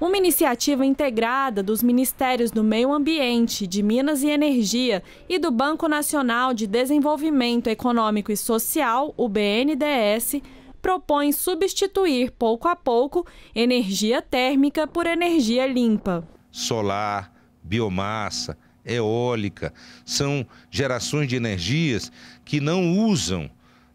Uma iniciativa integrada dos Ministérios do Meio Ambiente, de Minas e Energia e do Banco Nacional de Desenvolvimento Econômico e Social, o BNDES, propõe substituir pouco a pouco energia térmica por energia limpa. Solar, biomassa, eólica, são gerações de energias que não usam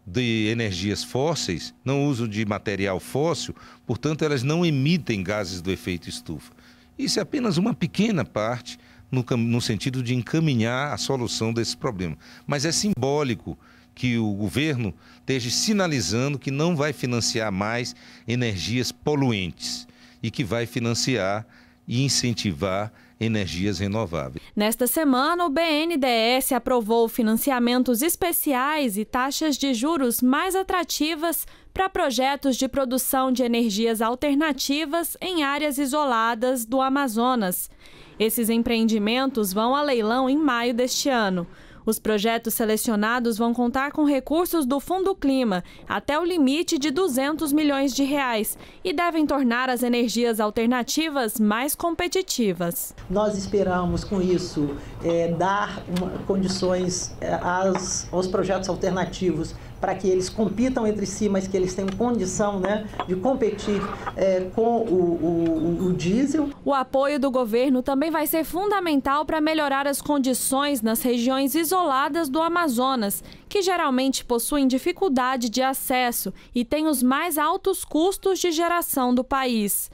de energias fósseis, não uso de material fóssil, portanto, elas não emitem gases do efeito estufa. Isso é apenas uma pequena parte no, no sentido de encaminhar a solução desse problema. Mas é simbólico que o governo esteja sinalizando que não vai financiar mais energias poluentes e que vai financiar e incentivar energias renováveis. Nesta semana, o BNDES aprovou financiamentos especiais e taxas de juros mais atrativas para projetos de produção de energias alternativas em áreas isoladas do Amazonas. Esses empreendimentos vão a leilão em maio deste ano. Os projetos selecionados vão contar com recursos do Fundo Clima, até o limite de 200 milhões de reais, e devem tornar as energias alternativas mais competitivas. Nós esperamos, com isso, é, dar uma, condições é, às, aos projetos alternativos para que eles compitam entre si, mas que eles tenham condição né, de competir é, com o, o, o diesel. O apoio do governo também vai ser fundamental para melhorar as condições nas regiões isoladas do Amazonas, que geralmente possuem dificuldade de acesso e têm os mais altos custos de geração do país.